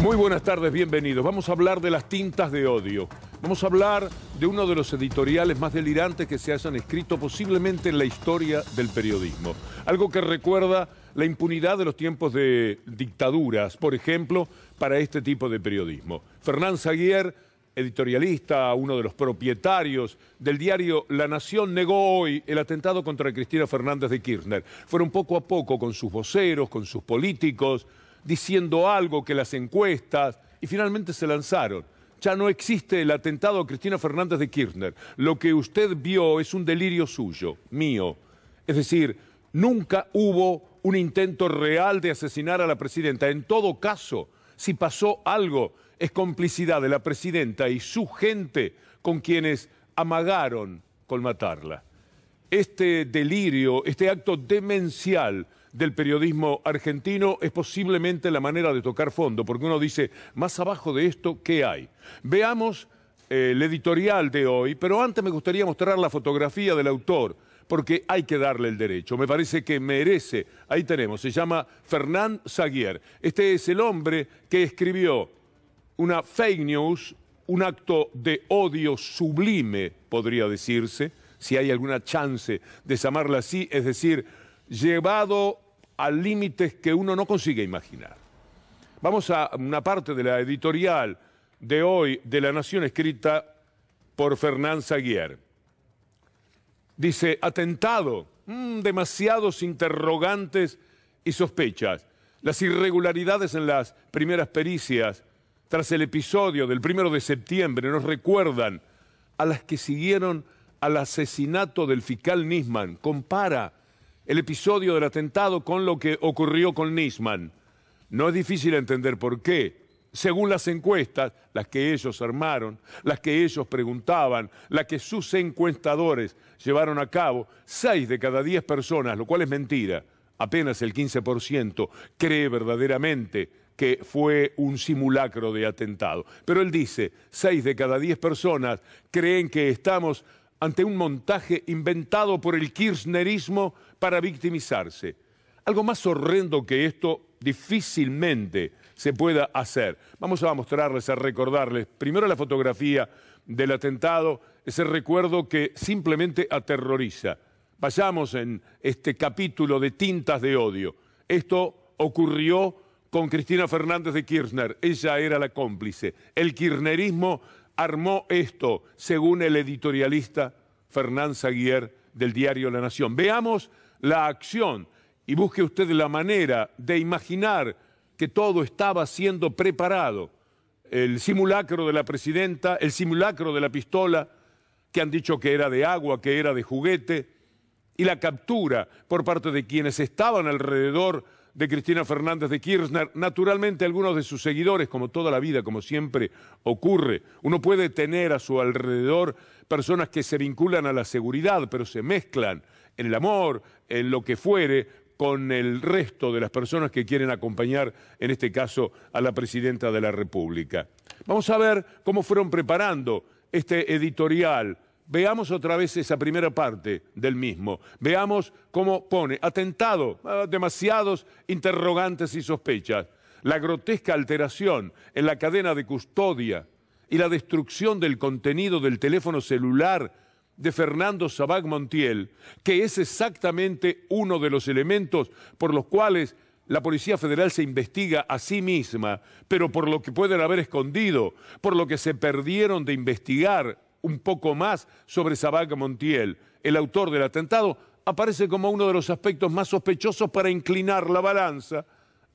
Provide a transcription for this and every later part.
Muy buenas tardes, bienvenidos. Vamos a hablar de las tintas de odio. Vamos a hablar de uno de los editoriales más delirantes que se hayan escrito posiblemente en la historia del periodismo. Algo que recuerda la impunidad de los tiempos de dictaduras, por ejemplo, para este tipo de periodismo. Fernán Saguier, editorialista, uno de los propietarios del diario La Nación, negó hoy el atentado contra Cristina Fernández de Kirchner. Fueron poco a poco con sus voceros, con sus políticos diciendo algo que las encuestas, y finalmente se lanzaron. Ya no existe el atentado a Cristina Fernández de Kirchner. Lo que usted vio es un delirio suyo, mío. Es decir, nunca hubo un intento real de asesinar a la presidenta. En todo caso, si pasó algo, es complicidad de la presidenta y su gente con quienes amagaron con matarla. Este delirio, este acto demencial del periodismo argentino es posiblemente la manera de tocar fondo, porque uno dice, más abajo de esto, ¿qué hay? Veamos eh, el editorial de hoy, pero antes me gustaría mostrar la fotografía del autor, porque hay que darle el derecho. Me parece que merece. Ahí tenemos, se llama Fernán Zaguier. Este es el hombre que escribió una fake news, un acto de odio sublime, podría decirse, si hay alguna chance de llamarla así, es decir, llevado a límites que uno no consigue imaginar. Vamos a una parte de la editorial de hoy de La Nación escrita por Fernán Zaguier. Dice, atentado, mm, demasiados interrogantes y sospechas. Las irregularidades en las primeras pericias tras el episodio del primero de septiembre nos recuerdan a las que siguieron al asesinato del fiscal Nisman. Compara el episodio del atentado con lo que ocurrió con Nisman. No es difícil entender por qué. Según las encuestas, las que ellos armaron, las que ellos preguntaban, las que sus encuestadores llevaron a cabo, seis de cada diez personas, lo cual es mentira, apenas el 15% cree verdaderamente que fue un simulacro de atentado. Pero él dice, seis de cada diez personas creen que estamos ante un montaje inventado por el kirchnerismo para victimizarse. Algo más horrendo que esto difícilmente se pueda hacer. Vamos a mostrarles, a recordarles primero la fotografía del atentado, ese recuerdo que simplemente aterroriza. Vayamos en este capítulo de tintas de odio. Esto ocurrió con Cristina Fernández de Kirchner. Ella era la cómplice. El kirchnerismo armó esto, según el editorialista Fernán Saguier del diario La Nación. Veamos la acción y busque usted la manera de imaginar que todo estaba siendo preparado. El simulacro de la presidenta, el simulacro de la pistola, que han dicho que era de agua, que era de juguete, y la captura por parte de quienes estaban alrededor de Cristina Fernández de Kirchner, naturalmente algunos de sus seguidores, como toda la vida, como siempre ocurre. Uno puede tener a su alrededor personas que se vinculan a la seguridad, pero se mezclan en el amor, en lo que fuere, con el resto de las personas que quieren acompañar, en este caso, a la presidenta de la República. Vamos a ver cómo fueron preparando este editorial Veamos otra vez esa primera parte del mismo. Veamos cómo pone atentado, demasiados interrogantes y sospechas, la grotesca alteración en la cadena de custodia y la destrucción del contenido del teléfono celular de Fernando Sabag Montiel, que es exactamente uno de los elementos por los cuales la Policía Federal se investiga a sí misma, pero por lo que pueden haber escondido, por lo que se perdieron de investigar un poco más sobre Sabac Montiel, el autor del atentado, aparece como uno de los aspectos más sospechosos para inclinar la balanza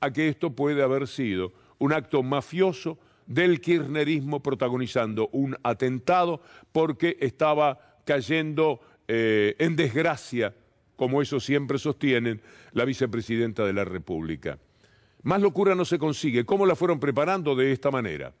a que esto puede haber sido un acto mafioso del kirchnerismo protagonizando un atentado porque estaba cayendo eh, en desgracia, como eso siempre sostienen, la vicepresidenta de la República. Más locura no se consigue. ¿Cómo la fueron preparando de esta manera?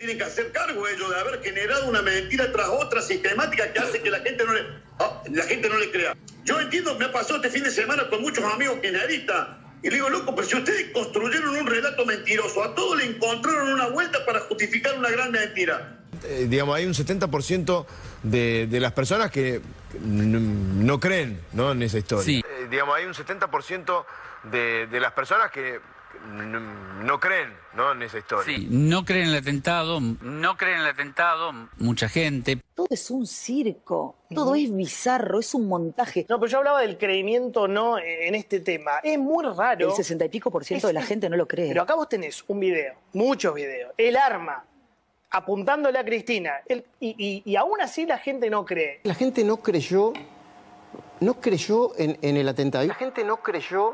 tienen que hacer cargo ellos de haber generado una mentira tras otra sistemática que hace que la gente no le, ah, la gente no le crea. Yo entiendo, me ha pasado este fin de semana con muchos amigos generistas y le digo, loco, pero si ustedes construyeron un relato mentiroso, a todos le encontraron una vuelta para justificar una gran mentira. Eh, digamos, hay un 70% de, las personas que no creen ¿no? en esa historia. Sí. Eh, digamos, hay un 70% de, de las personas que no, creen ¿no? en esa historia. Sí, no creen en el atentado, no creen en el atentado, mucha gente. Todo es un circo, todo es bizarro, es un montaje. No, pero yo hablaba del creimiento no en este tema. Es muy raro. El sesenta y pico por ciento de la gente no lo cree. Pero acá vos tenés un video, muchos videos, el arma apuntándole a Cristina, y, aún así la gente no cree. La gente no creyó, no creyó en el atentado. La gente no creyó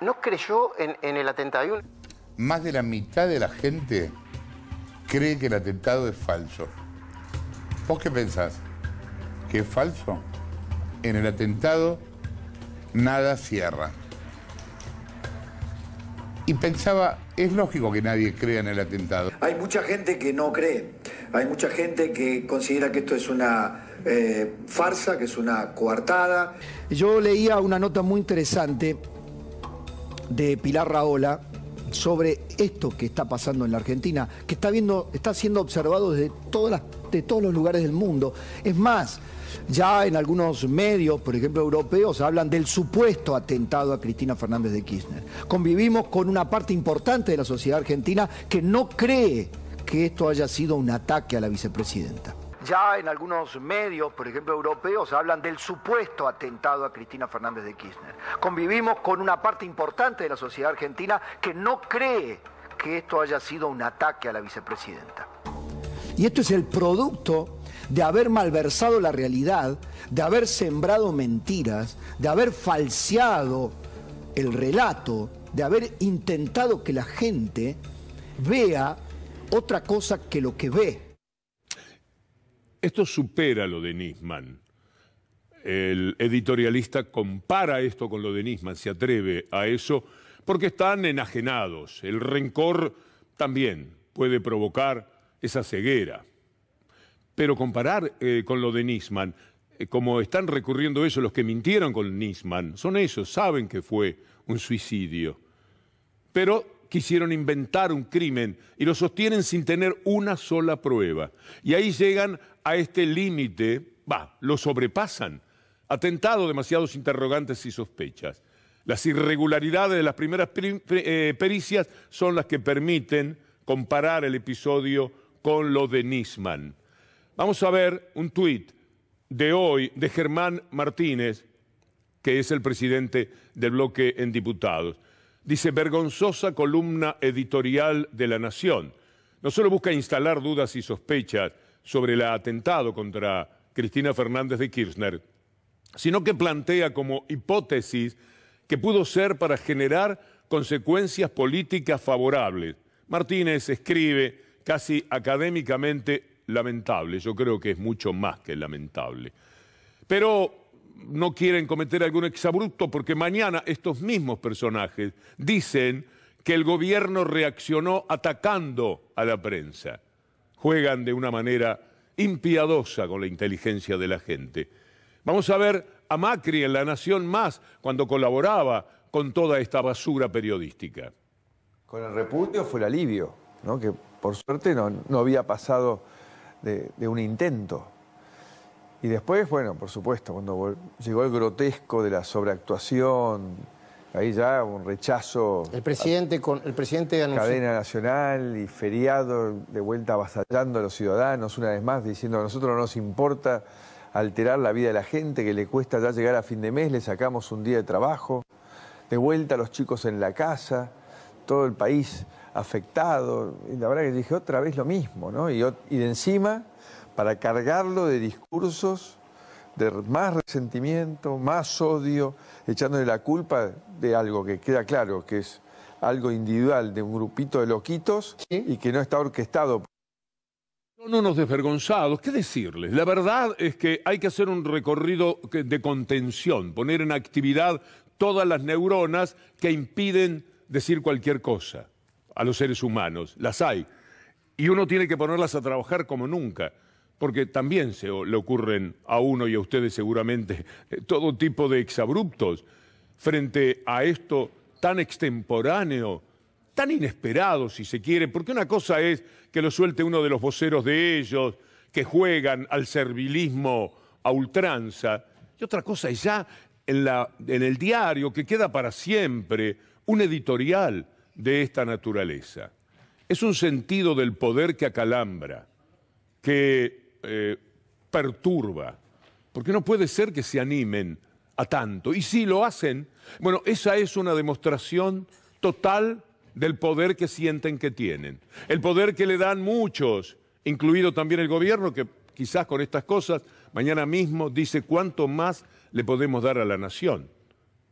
no creyó en, el atentado. Más de la mitad de la gente cree que el atentado es falso. ¿Vos qué pensás? ¿Que es falso? En el atentado nada cierra. Y pensaba, es lógico que nadie crea en el atentado. Hay mucha gente que no cree, hay mucha gente que considera que esto es una eh, farsa, que es una coartada. Yo leía una nota muy interesante de Pilar Raola sobre esto que está pasando en la Argentina, que está viendo, está siendo observado desde todas de todos los lugares del mundo. Es más, ya en algunos medios, por ejemplo europeos, hablan del supuesto atentado a Cristina Fernández de Kirchner. Convivimos con una parte importante de la sociedad argentina que no cree que esto haya sido un ataque a la vicepresidenta ya en algunos medios, por ejemplo europeos, hablan del supuesto atentado a Cristina Fernández de Kirchner. Convivimos con una parte importante de la sociedad argentina que no cree que esto haya sido un ataque a la vicepresidenta. Y esto es el producto de haber malversado la realidad, de haber sembrado mentiras, de haber falseado el relato, de haber intentado que la gente vea otra cosa que lo que ve. Esto supera lo de Nisman. El editorialista compara esto con lo de Nisman, se atreve a eso, porque están enajenados. El rencor también puede provocar esa ceguera. Pero comparar eh, con lo de Nisman, eh, como están recurriendo eso, los que mintieron con Nisman, son ellos, saben que fue un suicidio. Pero quisieron inventar un crimen y lo sostienen sin tener una sola prueba. Y ahí llegan a este límite, va, lo sobrepasan. Atentado, demasiados interrogantes y sospechas. Las irregularidades de las primeras eh, pericias son las que permiten comparar el episodio con lo de Nisman. Vamos a ver un tuit de hoy de Germán Martínez, que es el presidente del bloque en diputados. Dice, vergonzosa columna editorial de la Nación. No solo busca instalar dudas y sospechas sobre el atentado contra Cristina Fernández de Kirchner, sino que plantea como hipótesis que pudo ser para generar consecuencias políticas favorables. Martínez escribe casi académicamente lamentable, yo creo que es mucho más que lamentable. Pero no quieren cometer algún exabrupto porque mañana estos mismos personajes dicen que el gobierno reaccionó atacando a la prensa. Juegan de una manera impiadosa con la inteligencia de la gente. Vamos a ver a Macri en La Nación más cuando colaboraba con toda esta basura periodística. Con el repudio fue el alivio, ¿no? que por suerte no, había pasado de un intento. Y después, bueno, por supuesto, cuando llegó el grotesco de la sobreactuación, ahí ya un rechazo. El presidente con el presidente cadena nacional y feriado de vuelta avasallando a los ciudadanos una vez más diciendo a nosotros no nos importa alterar la vida de la gente que le cuesta ya llegar a fin de mes, le sacamos un día de trabajo, de vuelta a los chicos en la casa, todo el país afectado, y la verdad que dije otra vez lo mismo, ¿no? y de encima para cargarlo de discursos de más resentimiento, más odio, echándole la culpa de algo que queda claro, que es algo individual de un grupito de loquitos y que no está orquestado. Son unos desvergonzados, ¿qué decirles? La verdad es que hay que hacer un recorrido de contención, poner en actividad todas las neuronas que impiden decir cualquier cosa a los seres humanos. Las hay. Y uno tiene que ponerlas a trabajar como nunca porque también se le ocurren a uno y a ustedes seguramente eh, todo tipo de exabruptos frente a esto tan extemporáneo, tan inesperado si se quiere, porque una cosa es que lo suelte uno de los voceros de ellos, que juegan al servilismo a ultranza, y otra cosa es ya en, en el diario que queda para siempre un editorial de esta naturaleza. Es un sentido del poder que acalambra, que eh, perturba, porque no puede ser que se animen a tanto. Y si lo hacen, bueno, esa es una demostración total del poder que sienten que tienen, el poder que le dan muchos, incluido también el gobierno, que quizás con estas cosas mañana mismo dice cuánto más le podemos dar a la nación,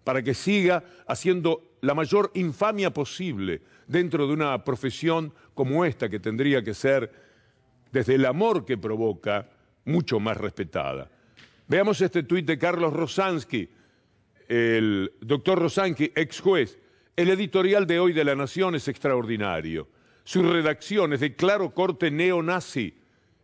para que siga haciendo la mayor infamia posible dentro de una profesión como esta que tendría que ser desde el amor que provoca, mucho más respetada. Veamos este tuit de Carlos Rosansky, el doctor Rosansky, ex juez. El editorial de hoy de La Nación es extraordinario. Su redacción es de claro corte neonazi,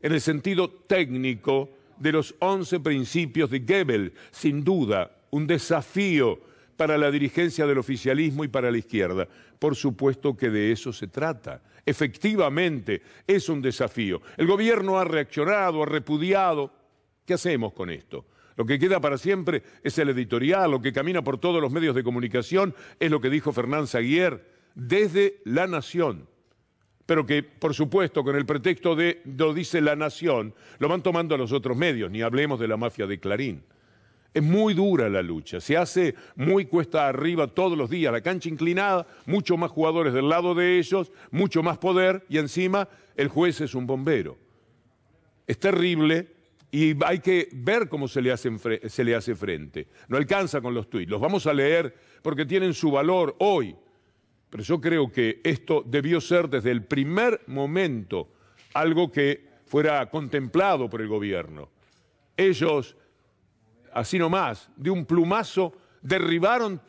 en el sentido técnico de los once principios de Goebbels. Sin duda, un desafío para la dirigencia del oficialismo y para la izquierda. Por supuesto que de eso se trata. Efectivamente, es un desafío. El gobierno ha reaccionado, ha repudiado. ¿Qué hacemos con esto? Lo que queda para siempre es el editorial, lo que camina por todos los medios de comunicación es lo que dijo Fernán Aguirre desde La Nación. Pero que, por supuesto, con el pretexto de lo dice La Nación, lo van tomando a los otros medios, ni hablemos de la mafia de Clarín. Es muy dura la lucha, se hace muy cuesta arriba todos los días, la cancha inclinada, mucho más jugadores del lado de ellos, mucho más poder y encima el juez es un bombero. Es terrible y hay que ver cómo se le, hace, se le hace frente. No alcanza con los tuits, los vamos a leer porque tienen su valor hoy, pero yo creo que esto debió ser desde el primer momento algo que fuera contemplado por el gobierno. Ellos así nomás, de un plumazo, derribaron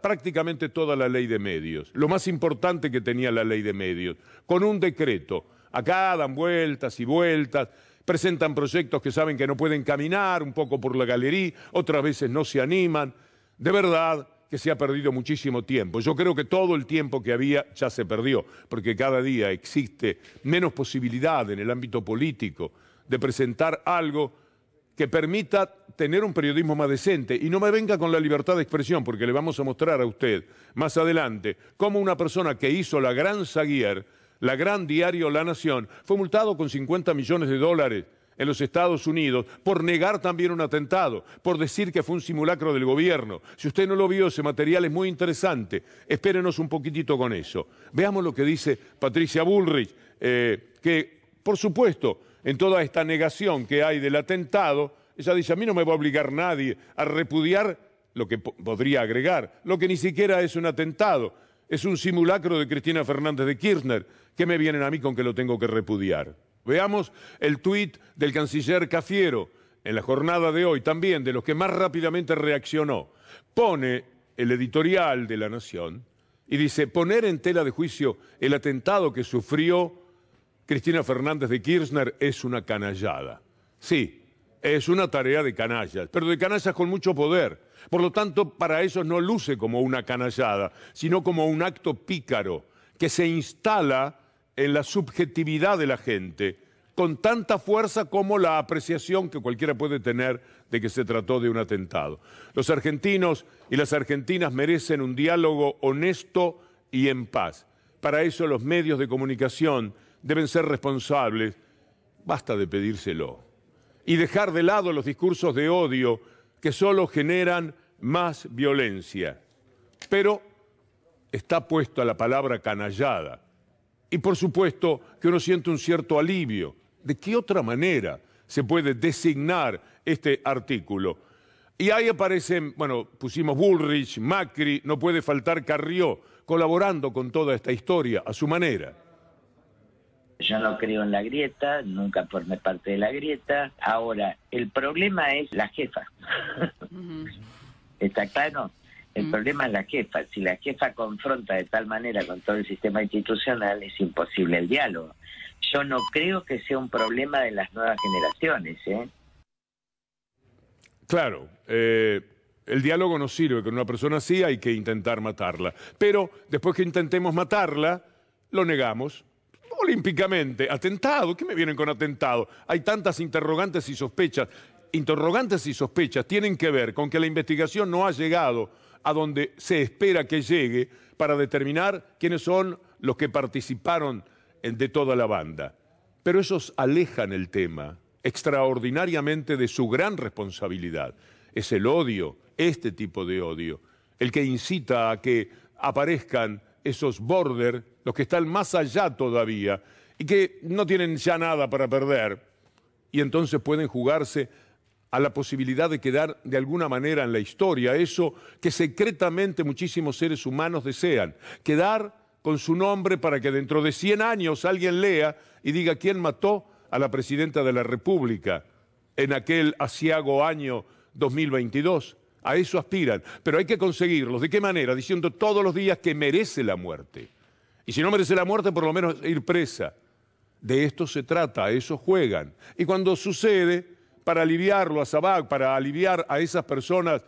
prácticamente toda la ley de medios, lo más importante que tenía la ley de medios, con un decreto. Acá dan vueltas y vueltas, presentan proyectos que saben que no pueden caminar, un poco por la galería, otras veces no se animan. De verdad que se ha perdido muchísimo tiempo. Yo creo que todo el tiempo que había ya se perdió, porque cada día existe menos posibilidad en el ámbito político de presentar algo que permita tener un periodismo más decente y no me venga con la libertad de expresión, porque le vamos a mostrar a usted más adelante cómo una persona que hizo la gran Saguier, la gran diario La Nación, fue multado con 50 millones de dólares en los Estados Unidos por negar también un atentado, por decir que fue un simulacro del gobierno. Si usted no lo vio, ese material es muy interesante. Espérenos un poquitito con eso. Veamos lo que dice Patricia Bullrich, eh, que, por supuesto, en toda esta negación que hay del atentado, ella dice, a mí no me va a obligar nadie a repudiar lo que podría agregar, lo que ni siquiera es un atentado, es un simulacro de Cristina Fernández de Kirchner, que me vienen a mí con que lo tengo que repudiar. Veamos el tuit del canciller Cafiero en la jornada de hoy, también de los que más rápidamente reaccionó. Pone el editorial de La Nación y dice, poner en tela de juicio el atentado que sufrió Cristina Fernández de Kirchner es una canallada. Sí, es una tarea de canallas, pero de canallas con mucho poder. Por lo tanto, para ellos no luce como una canallada, sino como un acto pícaro que se instala en la subjetividad de la gente con tanta fuerza como la apreciación que cualquiera puede tener de que se trató de un atentado. Los argentinos y las argentinas merecen un diálogo honesto y en paz. Para eso los medios de comunicación deben ser responsables. Basta de pedírselo. Y dejar de lado los discursos de odio que solo generan más violencia. Pero está puesta la palabra canallada. Y por supuesto que uno siente un cierto alivio. ¿De qué otra manera se puede designar este artículo? Y ahí aparecen, bueno, pusimos Bullrich, Macri, no puede faltar Carrió, colaborando con toda esta historia a su manera. Yo no creo en la grieta, nunca formé parte de la grieta. Ahora, el problema es la jefa. ¿Está claro? El mm. problema es la jefa. Si la jefa confronta de tal manera con todo el sistema institucional, es imposible el diálogo. Yo no creo que sea un problema de las nuevas generaciones. ¿eh? Claro. Eh, el diálogo no sirve con una persona así, hay que intentar matarla. Pero después que intentemos matarla, lo negamos olímpicamente. Atentado, ¿qué me vienen con atentado? Hay tantas interrogantes y sospechas. Interrogantes y sospechas tienen que ver con que la investigación no ha llegado a donde se espera que llegue para determinar quiénes son los que participaron eh, de toda la banda. Pero esos alejan el tema extraordinariamente de su gran responsabilidad. Es el odio, este tipo de odio, el que incita a que aparezcan esos border los que están más allá todavía y que no tienen ya nada para perder, y entonces pueden jugarse a la posibilidad de quedar de alguna manera en la historia, eso que secretamente muchísimos seres humanos desean, quedar con su nombre para que dentro de 100 años alguien lea y diga quién mató a la presidenta de la República en aquel asiago año 2022. A eso aspiran, pero hay que conseguirlos. ¿De qué manera? Diciendo todos los días que merece la muerte. Y si no merece la muerte, por lo menos ir presa. De esto se trata, a eso juegan. Y cuando sucede, para aliviarlo a Sabac, para aliviar a esas personas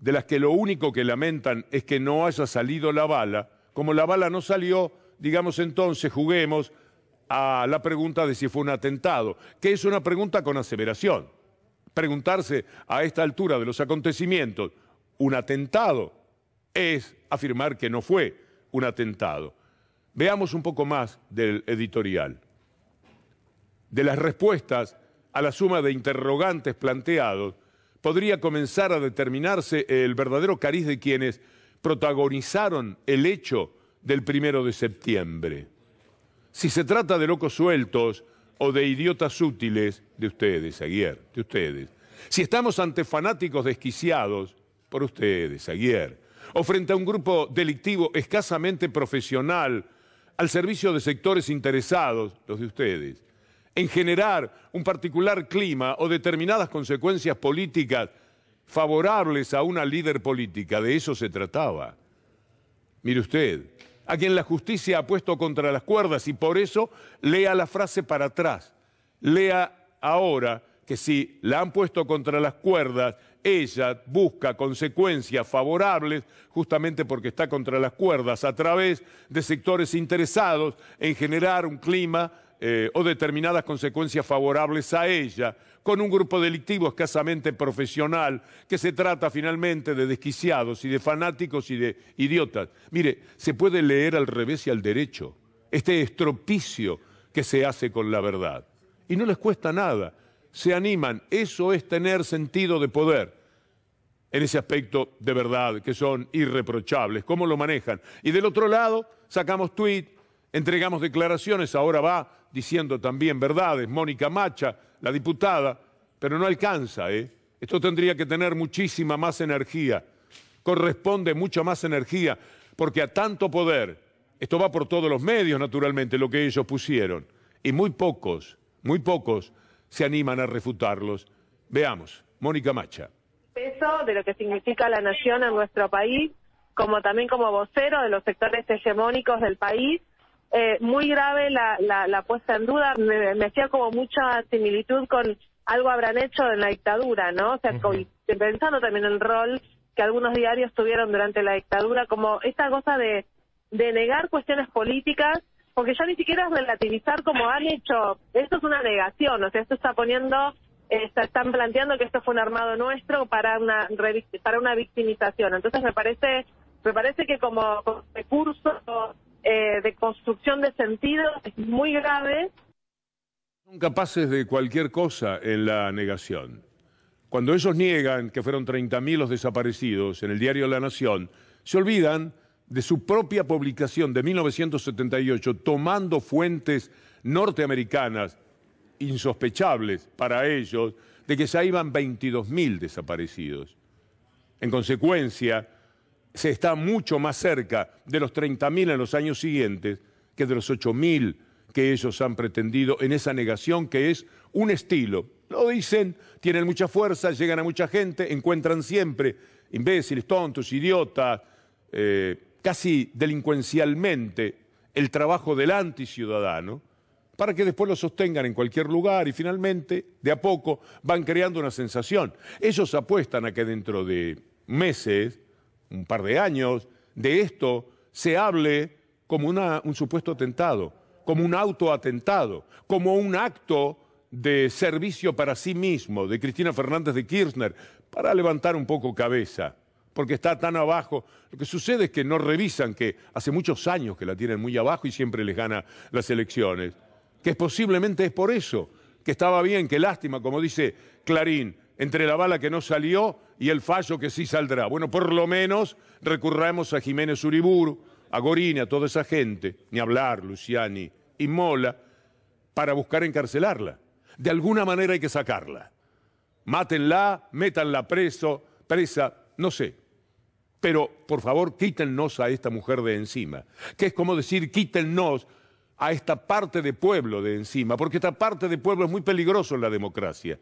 de las que lo único que lamentan es que no haya salido la bala, como la bala no salió, digamos entonces, juguemos a la pregunta de si fue un atentado, que es una pregunta con aseveración. Preguntarse a esta altura de los acontecimientos, ¿un atentado? Es afirmar que no fue un atentado. Veamos un poco más del editorial, de las respuestas a la suma de interrogantes planteados, podría comenzar a determinarse el verdadero cariz de quienes protagonizaron el hecho del primero de septiembre. Si se trata de locos sueltos o de idiotas útiles, de ustedes, Aguirre, de ustedes. Si estamos ante fanáticos desquiciados, por ustedes, Aguirre. O frente a un grupo delictivo escasamente profesional al servicio de sectores interesados, los de ustedes, en generar un particular clima o determinadas consecuencias políticas favorables a una líder política. De eso se trataba. Mire usted, a quien la justicia ha puesto contra las cuerdas y por eso lea la frase para atrás. Lea ahora que si la han puesto contra las cuerdas ella busca consecuencias favorables justamente porque está contra las cuerdas a través de sectores interesados en generar un clima eh, o determinadas consecuencias favorables a ella, con un grupo delictivo escasamente profesional que se trata finalmente de desquiciados y de fanáticos y de idiotas. Mire, se puede leer al revés y al derecho este estropicio que se hace con la verdad. Y no les cuesta nada se animan. Eso es tener sentido de poder en ese aspecto de verdad, que son irreprochables, cómo lo manejan. Y del otro lado, sacamos tweet, entregamos declaraciones, ahora va diciendo también verdades, Mónica Macha, la diputada, pero no alcanza, ¿eh? Esto tendría que tener muchísima más energía, corresponde mucha más energía, porque a tanto poder, esto va por todos los medios, naturalmente, lo que ellos pusieron, y muy pocos, muy pocos se animan a refutarlos. Veamos, Mónica Macha. Peso de lo que significa la nación en nuestro país, como también como vocero de los sectores hegemónicos del país. Eh, muy grave la, puesta en duda, me, hacía como mucha similitud con algo habrán hecho en la dictadura, ¿no? O sea, pensando también en el rol que algunos diarios tuvieron durante la dictadura, como esta cosa de, de negar cuestiones políticas porque ya ni siquiera es relativizar como han hecho, esto es una negación, o sea, esto está poniendo, están planteando que esto fue un armado nuestro para una para una victimización, entonces me parece me parece que como recurso eh, de construcción de sentido es muy grave. Son capaces de cualquier cosa en la negación. Cuando ellos niegan que fueron 30.000 los desaparecidos en el diario La Nación, se olvidan de su propia publicación de 1978, tomando fuentes norteamericanas insospechables para ellos, de que ya iban 22.000 desaparecidos. En consecuencia, se está mucho más cerca de los 30.000 en los años siguientes que de los 8.000 que ellos han pretendido en esa negación que es un estilo. Lo dicen, tienen mucha fuerza, llegan a mucha gente, encuentran siempre imbéciles, tontos, idiotas. Eh, casi delincuencialmente el trabajo del anticiudadano para que después lo sostengan en cualquier lugar y finalmente, de a poco, van creando una sensación. Ellos apuestan a que dentro de meses, un par de años, de esto se hable como un supuesto atentado, como un autoatentado, como un acto de servicio para sí mismo de Cristina Fernández de Kirchner, para levantar un poco cabeza porque está tan abajo. Lo que sucede es que no revisan que hace muchos años que la tienen muy abajo y siempre les gana las elecciones. Que posiblemente es por eso, que estaba bien, que lástima, como dice Clarín, entre la bala que no salió y el fallo que sí saldrá. Bueno, por lo menos recurramos a Jiménez Uribur, a Gorini, a toda esa gente, ni hablar, Luciani y Mola, para buscar encarcelarla. De alguna manera hay que sacarla. Mátenla, métanla preso, presa, no sé, pero por favor quítennos a esta mujer de encima, que es como decir quítennos a esta parte de pueblo de encima, porque esta parte de pueblo es muy peligroso en la democracia,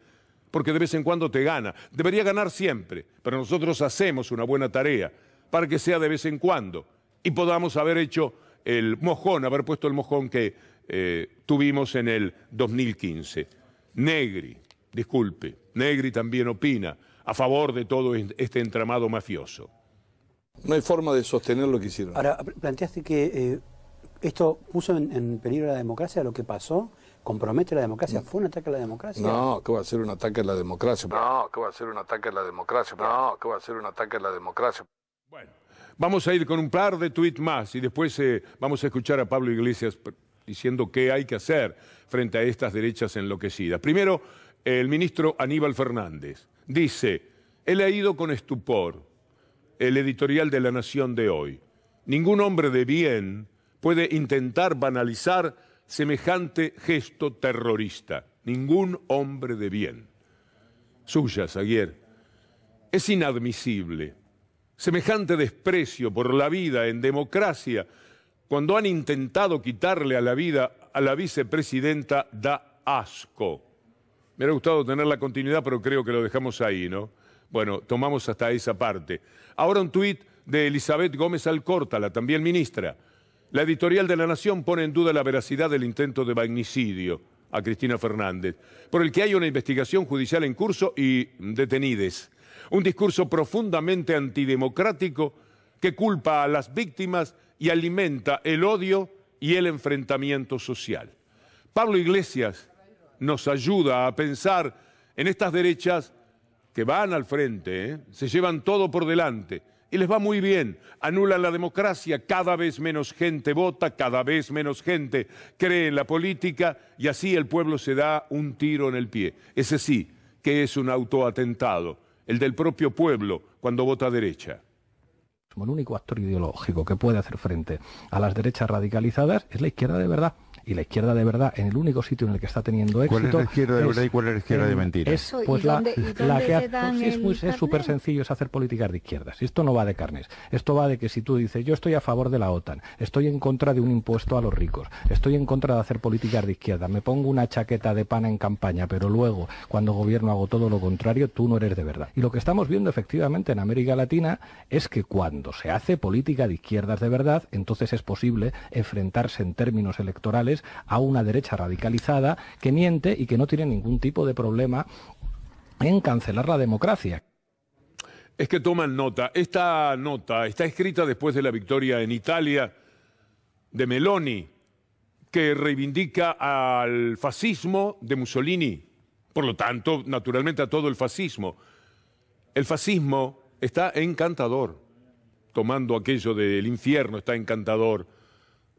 porque de vez en cuando te gana, debería ganar siempre, pero nosotros hacemos una buena tarea para que sea de vez en cuando y podamos haber hecho el mojón, haber puesto el mojón que eh, tuvimos en el 2015. Negri, disculpe, Negri también opina a favor de todo este entramado mafioso. No hay forma de sostener lo que hicieron. Ahora, planteaste que eh, esto puso en, peligro la democracia, lo que pasó, compromete la democracia, mm. ¿fue un ataque a la democracia? No, que va a ser un ataque a la democracia. No, que va a ser un ataque a la democracia. No, ¿qué va a ser un ataque a la democracia. Bueno, vamos a ir con un par de tweets más y después eh, vamos a escuchar a Pablo Iglesias diciendo qué hay que hacer frente a estas derechas enloquecidas. Primero, el ministro Aníbal Fernández dice, he leído con estupor el editorial de La Nación de hoy. Ningún hombre de bien puede intentar banalizar semejante gesto terrorista. Ningún hombre de bien. Suyas, Aguirre. Es inadmisible semejante desprecio por la vida en democracia cuando han intentado quitarle a la vida a la vicepresidenta da asco. Me hubiera gustado tener la continuidad, pero creo que lo dejamos ahí, ¿no? Bueno, tomamos hasta esa parte. Ahora un tuit de Elizabeth Gómez Alcórtala, también ministra. La editorial de La Nación pone en duda la veracidad del intento de magnicidio a Cristina Fernández, por el que hay una investigación judicial en curso y detenides. Un discurso profundamente antidemocrático que culpa a las víctimas y alimenta el odio y el enfrentamiento social. Pablo Iglesias nos ayuda a pensar en estas derechas que van al frente, ¿eh? se llevan todo por delante y les va muy bien. Anulan la democracia, cada vez menos gente vota, cada vez menos gente cree en la política y así el pueblo se da un tiro en el pie. Ese sí que es un autoatentado, el del propio pueblo cuando vota derecha. el único actor ideológico que puede hacer frente a las derechas radicalizadas es la izquierda de verdad. Y la izquierda de verdad, en el único sitio en el que está teniendo éxito... ¿Cuál es la izquierda de verdad y cuál es la izquierda de pues la, la que... hace pues es súper sencillo, es hacer políticas de izquierdas. Esto no va de carnes. Esto va de que si tú dices, yo estoy a favor de la OTAN, estoy en contra de un impuesto a los ricos, estoy en contra de hacer políticas de izquierda, me pongo una chaqueta de pana en campaña, pero luego, cuando gobierno hago todo lo contrario, tú no eres de verdad. Y lo que estamos viendo efectivamente en América Latina es que cuando se hace política de izquierdas de verdad, entonces es posible enfrentarse en términos electorales a una derecha radicalizada que miente y que no tiene ningún tipo de problema en cancelar la democracia. Es que toman nota. Esta nota está escrita después de la victoria en Italia de Meloni, que reivindica al fascismo de Mussolini. Por lo tanto, naturalmente a todo el fascismo. El fascismo está encantador, tomando aquello del infierno, está encantador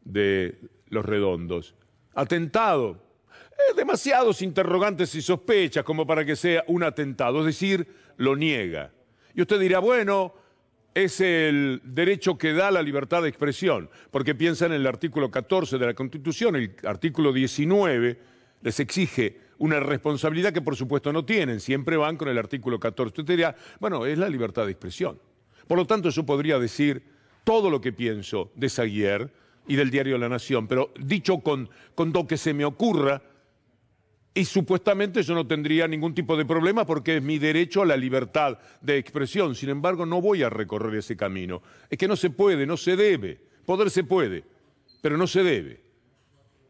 de los Redondos. Atentado. Eh, demasiados interrogantes y sospechas como para que sea un atentado, es decir, lo niega. Y usted dirá, bueno, es el derecho que da la libertad de expresión, porque piensa en el artículo 14 de la Constitución, el artículo 19 les exige una responsabilidad que por supuesto no tienen, siempre van con el artículo 14. Usted dirá, bueno, es la libertad de expresión. Por lo tanto, yo podría decir todo lo que pienso de Saguier, y del diario La Nación, pero dicho con, con lo que se me ocurra, y supuestamente yo no tendría ningún tipo de problema porque es mi derecho a la libertad de expresión. Sin embargo, no voy a recorrer ese camino. Es que no se puede, no se debe. Poder se puede, pero no se debe.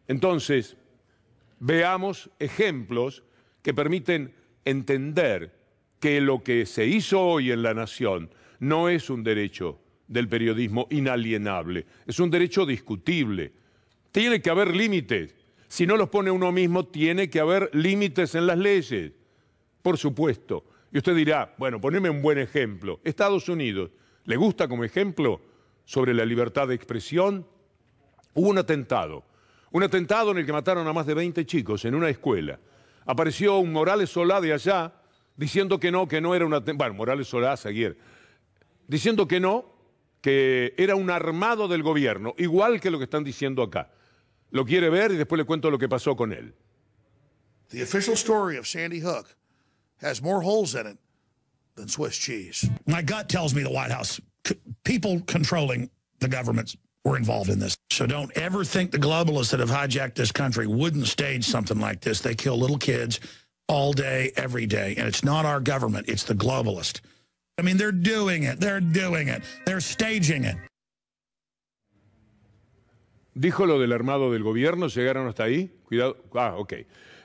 Entonces, veamos ejemplos que permiten entender que lo que se hizo hoy en la nación no es un derecho, del periodismo inalienable. Es un derecho discutible. Tiene que haber límites. Si no los pone uno mismo, tiene que haber límites en las leyes. Por supuesto. Y usted dirá, bueno, poneme un buen ejemplo. Estados Unidos, ¿le gusta como ejemplo sobre la libertad de expresión? Hubo un atentado. Un atentado en el que mataron a más de 20 chicos en una escuela. Apareció un Morales Solá de allá diciendo que no, que no era un atentado. Bueno, Morales Solá, Seguir. Diciendo que no, que era un armado del gobierno, igual que lo que están diciendo acá. Lo quiere ver y después le cuento lo que pasó con él. The official story of Sandy Hook has more holes in it than Swiss cheese. My gut tells me the White House, people controlling the government were involved in this. So don't ever think the globalists that have hijacked this country wouldn't stage something like this. They kill little kids all day, every day. And it's not our government, it's the globalist. Dijo lo del armado del gobierno, llegaron hasta ahí. Cuidado. Ah, ok.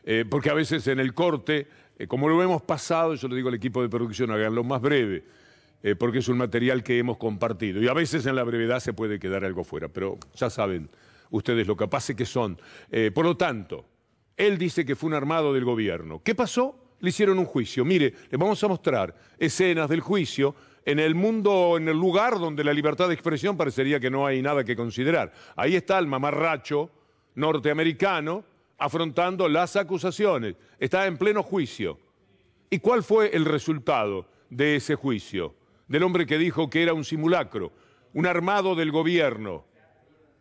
Eh, porque a veces en el corte, eh, como lo hemos pasado, yo le digo al equipo de producción, haganlo más breve, eh, porque es un material que hemos compartido. Y a veces en la brevedad se puede quedar algo fuera, pero ya saben ustedes lo capaces que son. por lo tanto, él dice que fue un armado del gobierno. ¿Qué pasó? le hicieron un juicio. Mire, le vamos a mostrar escenas del juicio en el mundo, en el lugar donde la libertad de expresión parecería que no hay nada que considerar. Ahí está el mamarracho norteamericano afrontando las acusaciones. Está en pleno juicio. ¿Y cuál fue el resultado de ese juicio? Del hombre que dijo que era un simulacro, un armado del gobierno.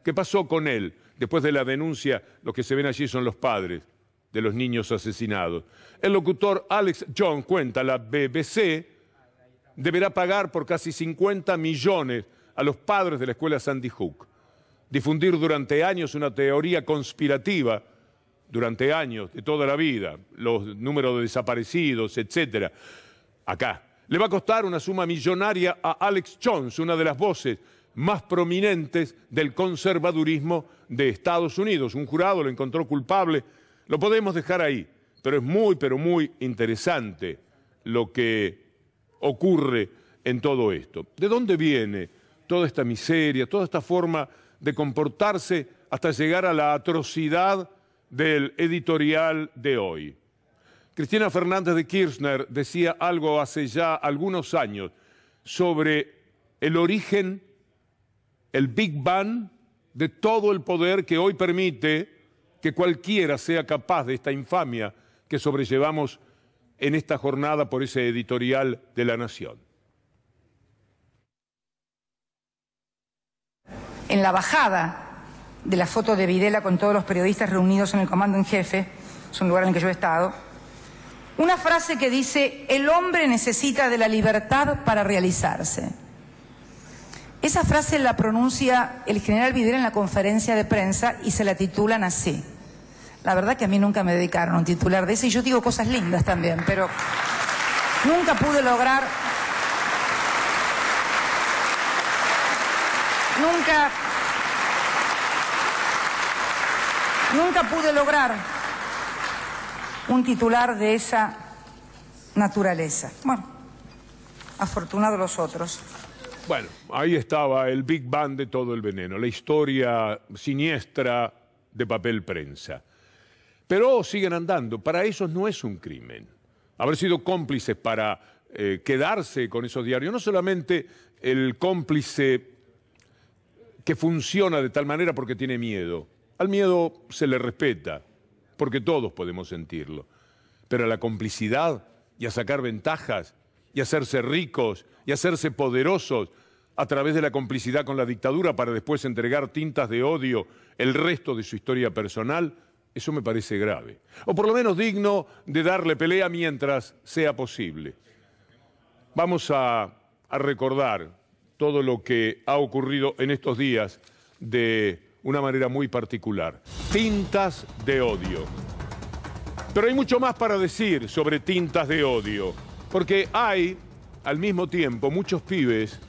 ¿Qué pasó con él? Después de la denuncia, los que se ven allí son los padres de los niños asesinados. El locutor Alex Jones cuenta, la BBC deberá pagar por casi 50 millones a los padres de la escuela Sandy Hook. Difundir durante años una teoría conspirativa, durante años, de toda la vida, los números de desaparecidos, etc. Acá. Le va a costar una suma millonaria a Alex Jones, una de las voces más prominentes del conservadurismo de Estados Unidos. Un jurado lo encontró culpable lo podemos dejar ahí, pero es muy, pero muy interesante lo que ocurre en todo esto. ¿De dónde viene toda esta miseria, toda esta forma de comportarse hasta llegar a la atrocidad del editorial de hoy? Cristina Fernández de Kirchner decía algo hace ya algunos años sobre el origen, el Big Bang de todo el poder que hoy permite que cualquiera sea capaz de esta infamia que sobrellevamos en esta jornada por ese editorial de la Nación. En la bajada de la foto de Videla con todos los periodistas reunidos en el comando en jefe, es un lugar en el que yo he estado, una frase que dice, el hombre necesita de la libertad para realizarse. Esa frase la pronuncia el general Videla en la conferencia de prensa y se la titulan así. La verdad que a mí nunca me dedicaron un titular de ese y yo digo cosas lindas también, pero nunca pude lograr... Nunca... Nunca pude lograr un titular de esa naturaleza. Bueno, afortunado los otros. Bueno, ahí estaba el Big Bang de todo el veneno, la historia siniestra de papel prensa. Pero siguen andando, para ellos no es un crimen. Haber sido cómplices para eh, quedarse con esos diarios, no solamente el cómplice que funciona de tal manera porque tiene miedo. Al miedo se le respeta, porque todos podemos sentirlo. Pero a la complicidad y a sacar ventajas y hacerse ricos y hacerse poderosos a través de la complicidad con la dictadura para después entregar tintas de odio el resto de su historia personal, eso me parece grave. O por lo menos digno de darle pelea mientras sea posible. Vamos a, recordar todo lo que ha ocurrido en estos días de una manera muy particular. Tintas de odio. Pero hay mucho más para decir sobre tintas de odio. Porque hay, al mismo tiempo, muchos pibes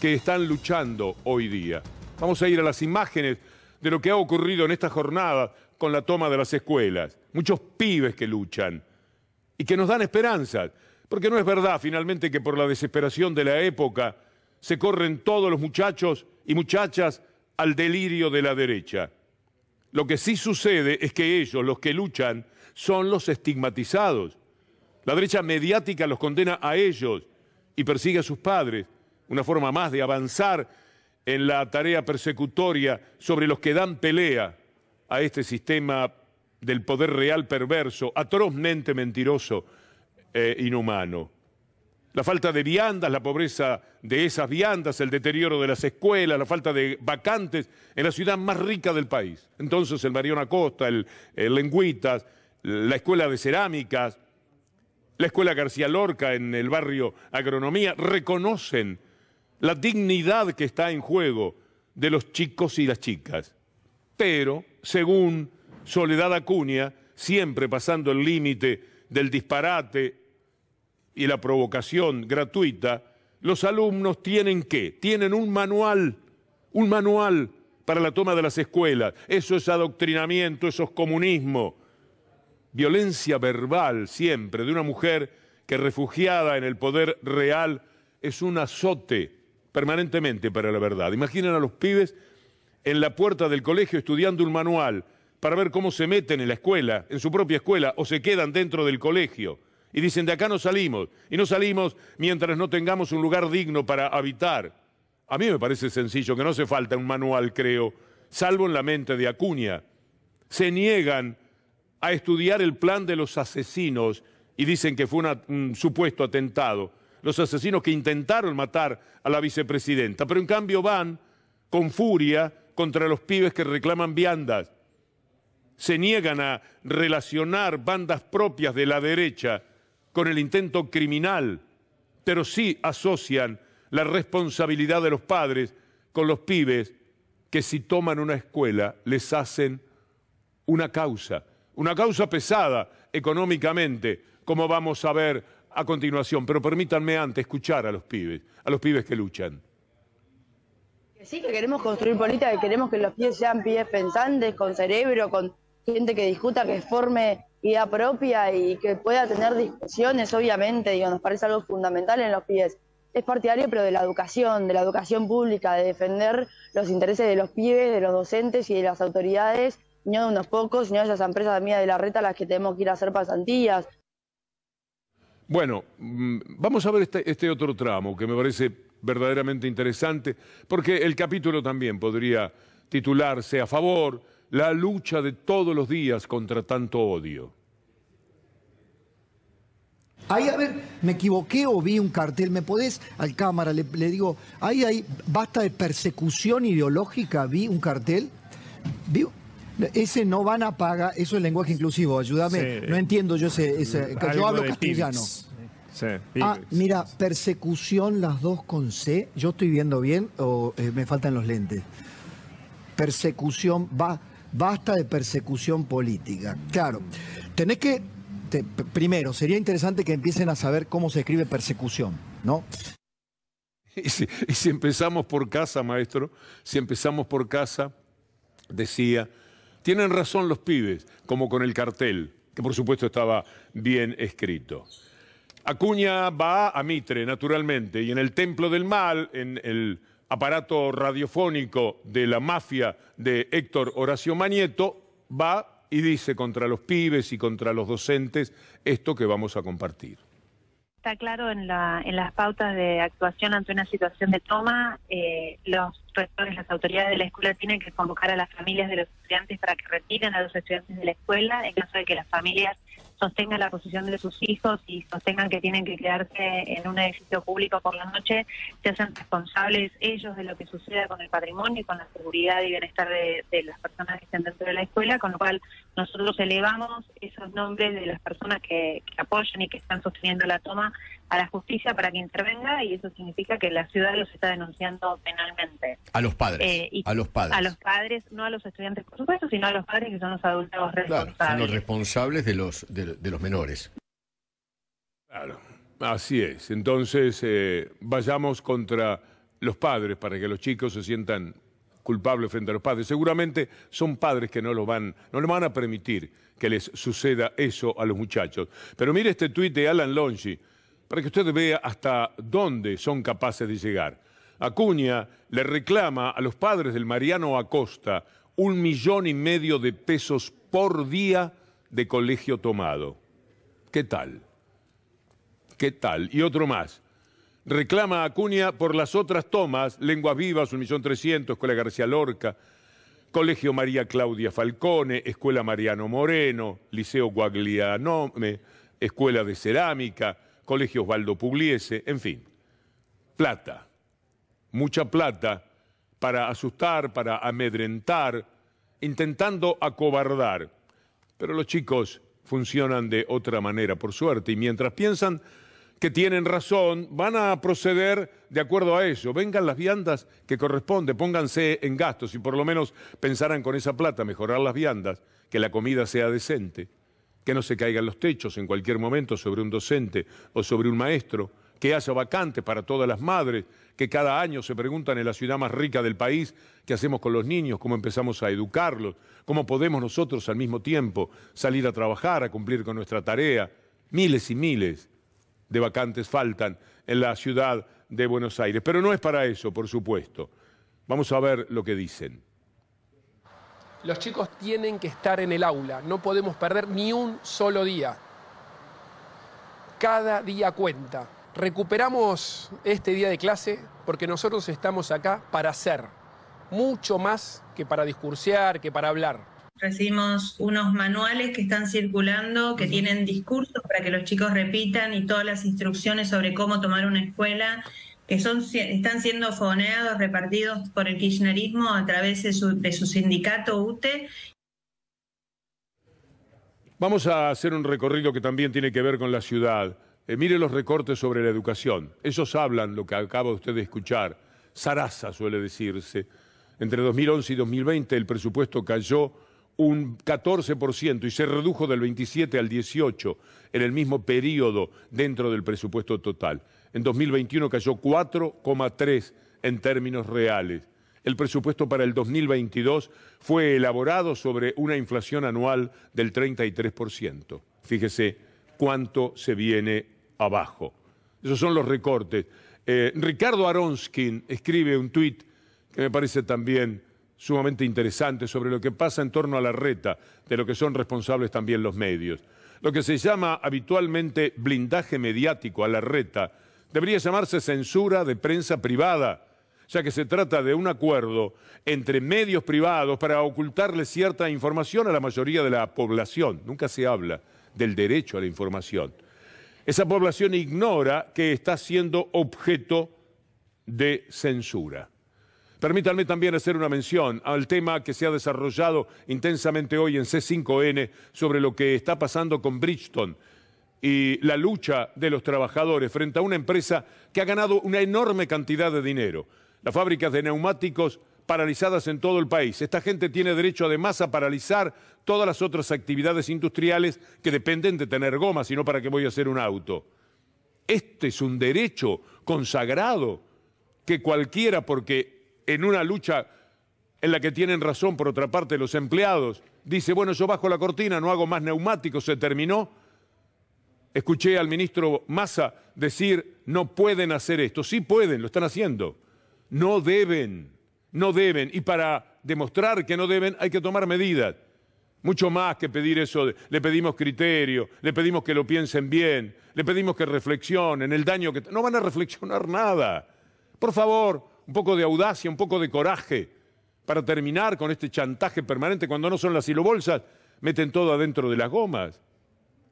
que están luchando hoy día. Vamos a ir a las imágenes de lo que ha ocurrido en esta jornada con la toma de las escuelas. Muchos pibes que luchan y que nos dan esperanzas. Porque no es verdad finalmente que por la desesperación de la época se corren todos los muchachos y muchachas al delirio de la derecha. Lo que sí sucede es que ellos, los que luchan, son los estigmatizados. La derecha mediática los condena a ellos y persigue a sus padres, una forma más de avanzar en la tarea persecutoria sobre los que dan pelea a este sistema del poder real perverso, atrozmente mentiroso e inhumano. La falta de viandas, la pobreza de esas viandas, el deterioro de las escuelas, la falta de vacantes en la ciudad más rica del país. Entonces el Mariano Acosta, el, el Lenguitas, la escuela de cerámicas, la Escuela García Lorca en el barrio Agronomía, reconocen la dignidad que está en juego de los chicos y las chicas. Pero, según Soledad Acuña, siempre pasando el límite del disparate y la provocación gratuita, los alumnos tienen que, tienen un manual, un manual para la toma de las escuelas. Eso es adoctrinamiento, eso es comunismo violencia verbal siempre de una mujer que refugiada en el poder real es un azote permanentemente para la verdad. Imaginen a los pibes en la puerta del colegio estudiando un manual para ver cómo se meten en la escuela, en su propia escuela, o se quedan dentro del colegio. Y dicen, de acá no salimos, y no salimos mientras no tengamos un lugar digno para habitar. A mí me parece sencillo, que no hace falta un manual, creo, salvo en la mente de Acuña. Se niegan a estudiar el plan de los asesinos, y dicen que fue un supuesto atentado, los asesinos que intentaron matar a la vicepresidenta, pero en cambio van con furia contra los pibes que reclaman viandas. Se niegan a relacionar bandas propias de la derecha con el intento criminal, pero sí asocian la responsabilidad de los padres con los pibes que si toman una escuela les hacen una causa. Una causa pesada económicamente, como vamos a ver a continuación. Pero permítanme antes escuchar a los pibes, a los pibes que luchan. Sí, que queremos construir política, que queremos que los pibes sean pibes pensantes, con cerebro, con gente que discuta, que forme vida propia y que pueda tener discusiones, obviamente, digo, nos parece algo fundamental en los pibes. Es partidario, pero de la educación, de la educación pública, de defender los intereses de los pibes, de los docentes y de las autoridades no unos pocos, sino de esas empresas mía de la reta a las que tenemos que ir a hacer pasantías. Bueno, mm, vamos a ver este, este, otro tramo que me parece verdaderamente interesante, porque el capítulo también podría titularse a favor la lucha de todos los días contra tanto odio. Ahí, a ver, me equivoqué o vi un cartel, ¿me podés? Al cámara le, digo, ahí, ahí, basta de persecución ideológica, vi un cartel. Vi, ese no van a pagar, eso es lenguaje inclusivo, ayúdame. No entiendo yo ese. yo hablo castellano. ah, mira, persecución las dos con C. Yo estoy viendo bien o eh, me faltan los lentes. Persecución, basta de persecución política. Claro, tenés que, primero, sería interesante que empiecen a saber cómo se escribe persecución, ¿no? y si empezamos por casa, maestro, si empezamos por casa, decía tienen razón los pibes, como con el cartel, que por supuesto estaba bien escrito. Acuña va a Mitre, naturalmente, y en el Templo del Mal, en el aparato radiofónico de la mafia de Héctor Horacio Magneto, va y dice contra los pibes y contra los docentes esto que vamos a compartir está claro en, las pautas de actuación ante una situación de toma, eh, los rectores, las autoridades de la escuela tienen que convocar a las familias de los estudiantes para que retiren a los estudiantes de la escuela en caso de que las familias sostengan la posición de sus hijos y sostengan que tienen que quedarse en un edificio público por la noche, se hacen responsables ellos de lo que suceda con el patrimonio y con la seguridad y bienestar de, las personas que están dentro de la escuela, con lo cual nosotros elevamos esos nombres de las personas que, que apoyan y que están sosteniendo la toma a la justicia para que intervenga y eso significa que la ciudad los está denunciando penalmente. A los padres. Eh, a los padres. A los padres, no a los estudiantes, por supuesto, sino a los padres que son los adultos responsables. Claro, los responsables de los, de, los menores. Claro, así es. Entonces, eh, vayamos contra los padres para que los chicos se sientan culpables frente a los padres. Seguramente son padres que no lo van, no lo van a permitir que les suceda eso a los muchachos. Pero mire este tuit de Alan Longi para que usted vea hasta dónde son capaces de llegar. Acuña le reclama a los padres del Mariano Acosta un millón y medio de pesos por día de colegio tomado. ¿Qué tal? ¿Qué tal? Y otro más. Reclama a Acuña por las otras tomas, Lenguas Vivas, trescientos, Escuela García Lorca, Colegio María Claudia Falcone, Escuela Mariano Moreno, Liceo Guaglianome, Escuela de Cerámica, Colegio Osvaldo Pugliese, en fin. Plata, mucha plata para asustar, para amedrentar, intentando acobardar. Pero los chicos funcionan de otra manera, por suerte, y mientras piensan que tienen razón, van a proceder de acuerdo a eso. Vengan las viandas que corresponde, pónganse en gastos y por lo menos pensarán con esa plata mejorar las viandas, que la comida sea decente que no se caigan los techos en cualquier momento sobre un docente o sobre un maestro, que haya vacantes para todas las madres, que cada año se preguntan en la ciudad más rica del país qué hacemos con los niños, cómo empezamos a educarlos, cómo podemos nosotros al mismo tiempo salir a trabajar, a cumplir con nuestra tarea. Miles y miles de vacantes faltan en la ciudad de Buenos Aires, pero no es para eso, por supuesto. Vamos a ver lo que dicen. Los chicos tienen que estar en el aula, no podemos perder ni un solo día. Cada día cuenta. Recuperamos este día de clase porque nosotros estamos acá para hacer, mucho más que para discursear, que para hablar. Recibimos unos manuales que están circulando, que tienen discursos para que los chicos repitan y todas las instrucciones sobre cómo tomar una escuela que son, están siendo foneados, repartidos por el kirchnerismo a través de su, su sindicato UTE. Vamos a hacer un recorrido que también tiene que ver con la ciudad. Eh, mire los recortes sobre la educación. Esos hablan lo que acaba usted de escuchar. Sarasa suele decirse. Entre 2011 y 2020 el presupuesto cayó un 14% y se redujo del 27 al 18 en el mismo periodo dentro del presupuesto total en 2021 cayó 4,3 en términos reales. El presupuesto para el 2022 fue elaborado sobre una inflación anual del 33%. Fíjese cuánto se viene abajo. Esos son los recortes. Eh, Ricardo Aronskin escribe un tuit que me parece también sumamente interesante sobre lo que pasa en torno a la reta, de lo que son responsables también los medios. Lo que se llama habitualmente blindaje mediático a la reta Debería llamarse censura de prensa privada, ya que se trata de un acuerdo entre medios privados para ocultarle cierta información a la mayoría de la población. Nunca se habla del derecho a la información. Esa población ignora que está siendo objeto de censura. Permítanme también hacer una mención al tema que se ha desarrollado intensamente hoy en C5N sobre lo que está pasando con Bridgestone, y la lucha de los trabajadores frente a una empresa que ha ganado una enorme cantidad de dinero. Las fábricas de neumáticos paralizadas en todo el país. Esta gente tiene derecho además a paralizar todas las otras actividades industriales que dependen de tener goma, sino para qué voy a hacer un auto. Este es un derecho consagrado que cualquiera, porque en una lucha en la que tienen razón por otra parte los empleados, dice, bueno, yo bajo la cortina, no hago más neumáticos, se terminó, Escuché al ministro Massa decir, no pueden hacer esto. Sí pueden, lo están haciendo. No deben, no deben. Y para demostrar que no deben hay que tomar medidas. Mucho más que pedir eso, le pedimos criterio, le pedimos que lo piensen bien, le pedimos que reflexionen, el daño que... No van a reflexionar nada. Por favor, un poco de audacia, un poco de coraje para terminar con este chantaje permanente cuando no son las silobolsas, meten todo adentro de las gomas.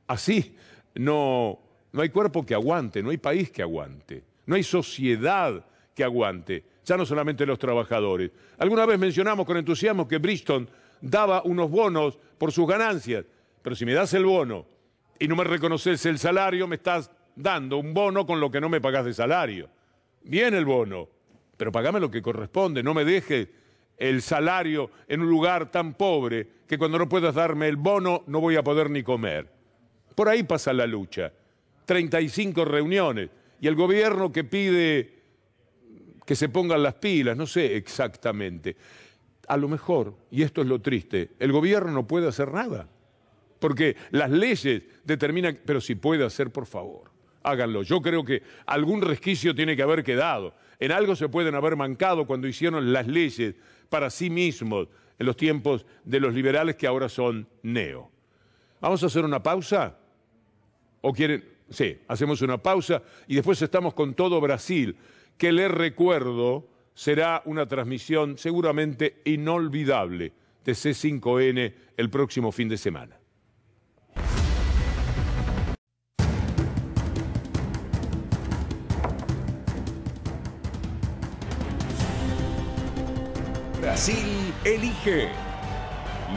Así no, no hay cuerpo que aguante, no hay país que aguante, no hay sociedad que aguante, ya no solamente los trabajadores. Alguna vez mencionamos con entusiasmo que Bristol daba unos bonos por sus ganancias, pero si me das el bono y no me reconoces el salario, me estás dando un bono con lo que no me pagas de salario. Bien el bono, pero pagame lo que corresponde, no me dejes el salario en un lugar tan pobre que cuando no puedas darme el bono no voy a poder ni comer. Por ahí pasa la lucha. 35 reuniones. Y el gobierno que pide que se pongan las pilas, no sé exactamente. A lo mejor, y esto es lo triste, el gobierno no puede hacer nada. Porque las leyes determinan, pero si puede hacer, por favor, háganlo. Yo creo que algún resquicio tiene que haber quedado. En algo se pueden haber mancado cuando hicieron las leyes para sí mismos en los tiempos de los liberales que ahora son neo. Vamos a hacer una pausa ¿O quieren? Sí, hacemos una pausa y después estamos con todo Brasil, que les recuerdo será una transmisión seguramente inolvidable de C5N el próximo fin de semana. Brasil elige.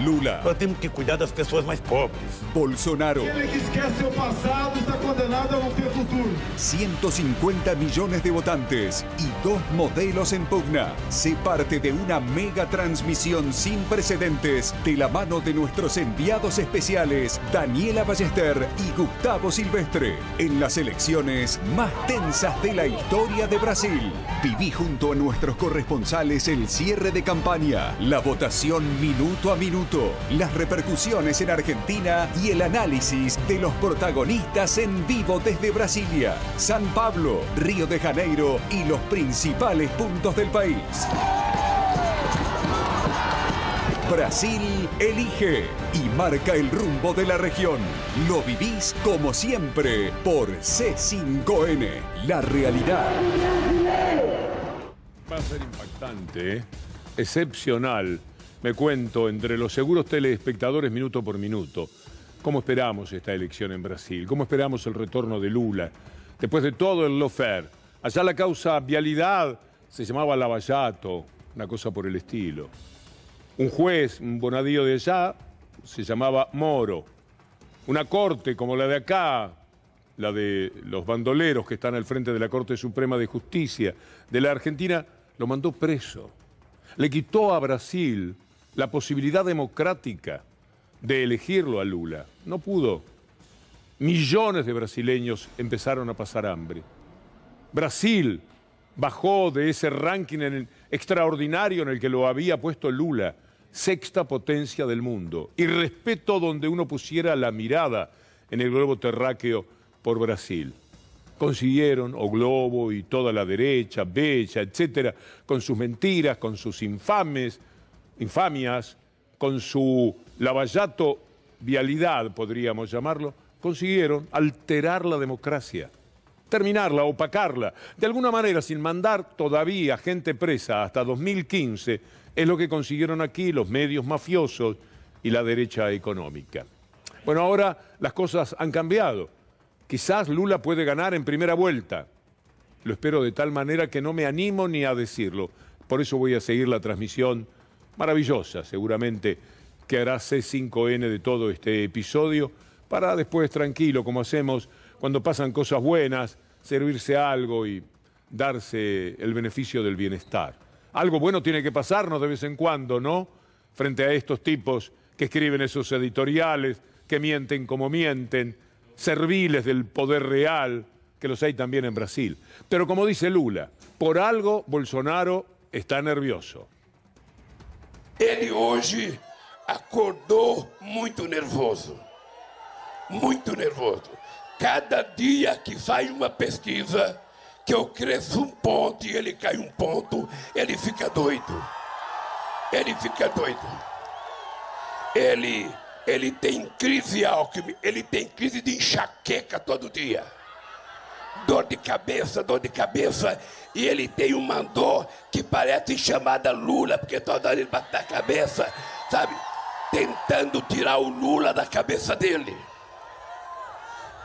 Lula. que cuidar pessoas mais pobres. Bolsonaro. que está condenado a futuro. 150 millones de votantes y dos modelos en pugna. Se parte de una mega transmisión sin precedentes de la mano de nuestros enviados especiales Daniela Ballester y Gustavo Silvestre en las elecciones más tensas de la historia de Brasil. Viví junto a nuestros corresponsales el cierre de campaña, la votación minuto a minuto las repercusiones en Argentina y el análisis de los protagonistas en vivo desde Brasilia, San Pablo, Río de Janeiro y los principales puntos del país. Brasil elige y marca el rumbo de la región. Lo vivís como siempre por C5N, la realidad. Va a ser impactante, excepcional. Me cuento entre los seguros telespectadores minuto por minuto. ¿Cómo esperamos esta elección en Brasil? ¿Cómo esperamos el retorno de Lula? Después de todo el lofer, allá la causa vialidad se llamaba Lavallato, una cosa por el estilo. Un juez, un bonadío de allá, se llamaba Moro. Una corte como la de acá, la de los bandoleros que están al frente de la Corte Suprema de Justicia de la Argentina, lo mandó preso. Le quitó a Brasil la posibilidad democrática de elegirlo a Lula. No pudo. Millones de brasileños empezaron a pasar hambre. Brasil bajó de ese ranking extraordinario en el que lo había puesto Lula, sexta potencia del mundo. Y respeto donde uno pusiera la mirada en el globo terráqueo por Brasil. Consiguieron, o Globo y toda la derecha, Bella, etcétera, con sus mentiras, con sus infames, infamias, con su lavallato vialidad, podríamos llamarlo, consiguieron alterar la democracia, terminarla, opacarla. De alguna manera, sin mandar todavía gente presa hasta 2015, es lo que consiguieron aquí los medios mafiosos y la derecha económica. Bueno, ahora las cosas han cambiado. Quizás Lula puede ganar en primera vuelta. Lo espero de tal manera que no me animo ni a decirlo. Por eso voy a seguir la transmisión maravillosa, seguramente, que hará C5N de todo este episodio, para después, tranquilo, como hacemos cuando pasan cosas buenas, servirse algo y darse el beneficio del bienestar. Algo bueno tiene que pasarnos de vez en cuando, ¿no? Frente a estos tipos que escriben esos editoriales, que mienten como mienten, serviles del poder real, que los hay también en Brasil. Pero como dice Lula, por algo Bolsonaro está nervioso. Ele hoje acordou muito nervoso. Muito nervoso. Cada dia que sai uma pesquisa, que eu cresço um ponto e ele cai um ponto, ele fica doido. Ele fica doido. Ele, ele tem crise alquim, ele tem crise de enxaqueca todo dia dor de cabeça, dor de cabeça, e ele tem uma dor que parece chamada Lula, porque toda hora ele bate na cabeça, sabe? Tentando tirar o Lula da cabeça dele.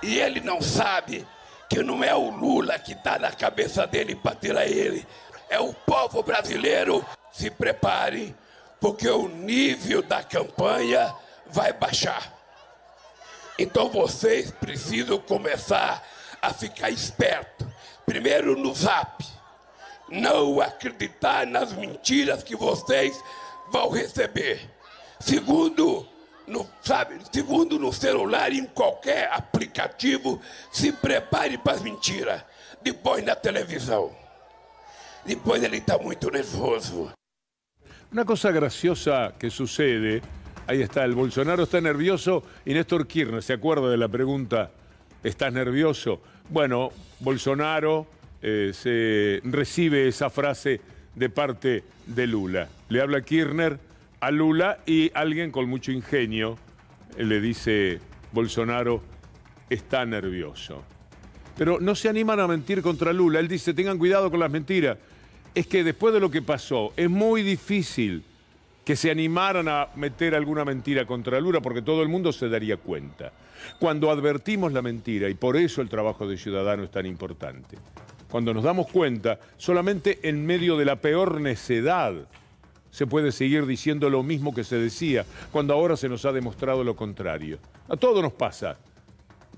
E ele não sabe que não é o Lula que está na cabeça dele para tirar ele, é o povo brasileiro. Se prepare, porque o nível da campanha vai baixar. Então vocês precisam começar a ficar esperto. Primeiro no zap. Não acreditar nas mentiras que vocês vão receber. Segundo, no, sabe, segundo no celular, em qualquer aplicativo, se prepare para as mentiras. Depois na televisão. Depois ele está muito nervoso. Uma coisa graciosa que sucede, ahí está, el Bolsonaro está nervioso y Néstor Kirchner se acuerda de la pregunta estás nervioso. Bueno, Bolsonaro eh, se recibe esa frase de parte de Lula. Le habla Kirchner a Lula y alguien con mucho ingenio eh, le dice, Bolsonaro está nervioso. Pero no se animan a mentir contra Lula. Él dice, tengan cuidado con las mentiras. Es que después de lo que pasó, es muy difícil que se animaran a meter alguna mentira contra Lula, porque todo el mundo se daría cuenta. Cuando advertimos la mentira, y por eso el trabajo de ciudadano es tan importante, cuando nos damos cuenta, solamente en medio de la peor necedad se puede seguir diciendo lo mismo que se decía, cuando ahora se nos ha demostrado lo contrario. A todo nos pasa,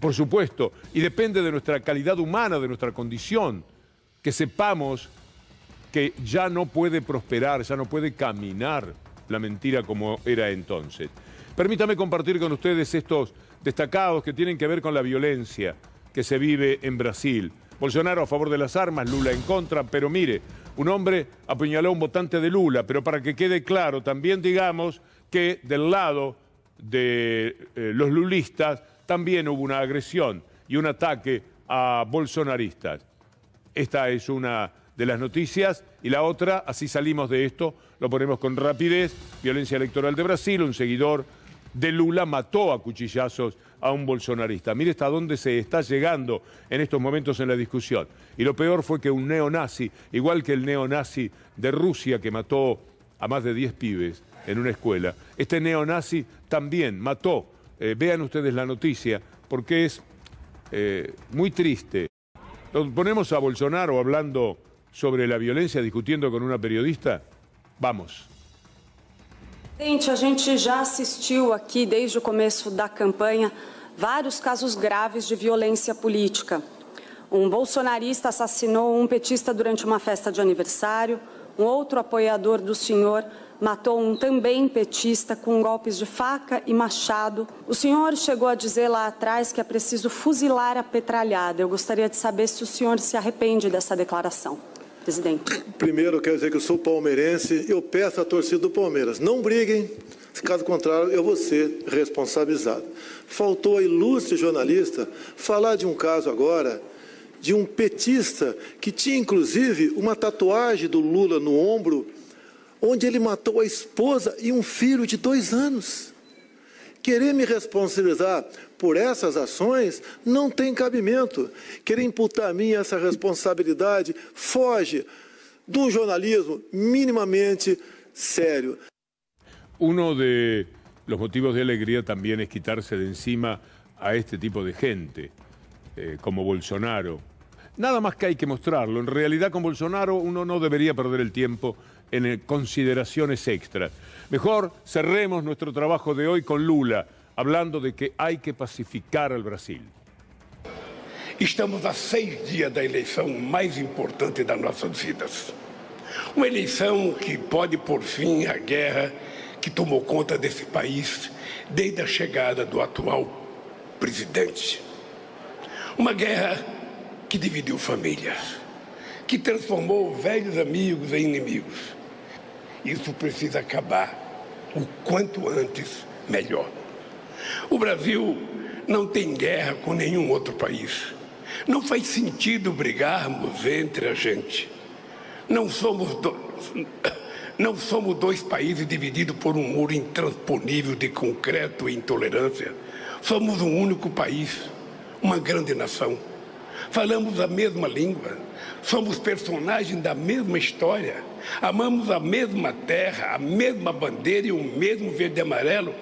por supuesto, y depende de nuestra calidad humana, de nuestra condición, que sepamos que ya no puede prosperar, ya no puede caminar la mentira como era entonces. Permítame compartir con ustedes estos destacados que tienen que ver con la violencia que se vive en Brasil. Bolsonaro a favor de las armas, Lula en contra, pero mire, un hombre apuñaló a un votante de Lula, pero para que quede claro, también digamos que del lado de eh, los lulistas también hubo una agresión y un ataque a bolsonaristas. Esta es una de las noticias y la otra, así salimos de esto, lo ponemos con rapidez, violencia electoral de Brasil, un seguidor de Lula mató a cuchillazos a un bolsonarista. Mire hasta dónde se está llegando en estos momentos en la discusión. Y lo peor fue que un neonazi, igual que el neonazi de Rusia que mató a más de 10 pibes en una escuela, este neonazi también mató. Eh, vean ustedes la noticia, porque es eh, muy triste. Lo ponemos a Bolsonaro hablando sobre la violencia discutiendo con una periodista? Vamos. Presidente, a gente já assistiu aqui desde o começo da campanha vários casos graves de violência política. Um bolsonarista assassinou um petista durante uma festa de aniversário, um outro apoiador do senhor matou um também petista com golpes de faca e machado. O senhor chegou a dizer lá atrás que é preciso fuzilar a petralhada. Eu gostaria de saber se o senhor se arrepende dessa declaração presidente? Primeiro, eu quero dizer que eu sou palmeirense. Eu peço à torcida do Palmeiras, não briguem. Caso contrário, eu vou ser responsabilizado. Faltou a ilustre jornalista falar de um caso agora de um petista que tinha inclusive uma tatuagem do Lula no ombro, onde ele matou a esposa e um filho de dois anos. Querer me responsabilizar por essas ações não tem cabimento. Querer imputar a mim essa responsabilidade foge do jornalismo minimamente sério. Um dos motivos de alegria também é quitar-se de encima a este tipo de gente, eh, como Bolsonaro, Nada más que hay que mostrarlo. En realidad con Bolsonaro uno no debería perder el tiempo en eh, consideraciones extra. Mejor cerremos nuestro trabajo de hoy con Lula, hablando de que hay que pacificar al Brasil. Estamos a seis días da elección más importante de nuestras vidas. una elección que pode por fim a guerra que tomó conta desse país desde a chegada do atual presidente. una guerra que dividiu famílias, que transformou velhos amigos em inimigos. Isso precisa acabar o quanto antes melhor. O Brasil não tem guerra com nenhum outro país. Não faz sentido brigarmos entre a gente. Não somos, não somos dois países divididos por um muro intransponível de concreto e intolerância. Somos um único país, uma grande nação falamos a mesma língua, somos personagens da mesma história, amamos a mesma terra, a mesma bandeira e o mesmo verde e amarelo,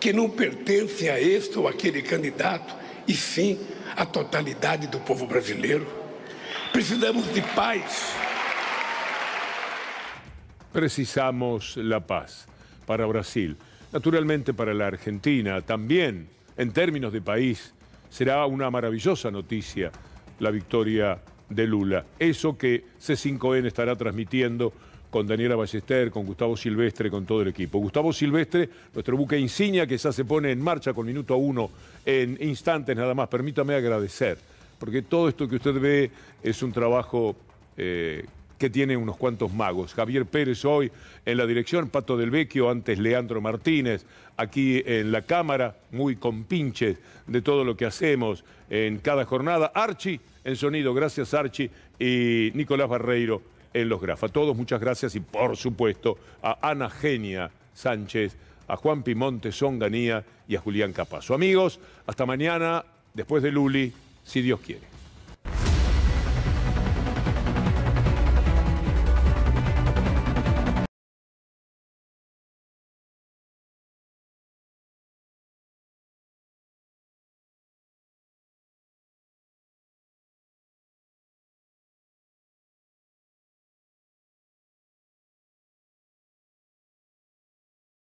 que não pertence a este ou aquele candidato, e sim à totalidade do povo brasileiro. Precisamos de paz. Precisamos la paz para Brasil, naturalmente para la Argentina, también en términos de país será una maravillosa noticia la victoria de Lula. Eso que C5N estará transmitiendo con Daniela Ballester, con Gustavo Silvestre, con todo el equipo. Gustavo Silvestre, nuestro buque insignia que ya se pone en marcha con minuto a uno en instantes nada más. Permítame agradecer, porque todo esto que usted ve es un trabajo eh, que tiene unos cuantos magos. Javier Pérez hoy en la dirección, Pato del Vecchio, antes Leandro Martínez, aquí en la Cámara, muy compinches de todo lo que hacemos en cada jornada. Archie en sonido, gracias Archi, y Nicolás Barreiro en los grafos. A todos muchas gracias y por supuesto a Ana Genia Sánchez, a Juan Pimonte Songanía y a Julián Capazo. Amigos, hasta mañana, después de Luli, si Dios quiere.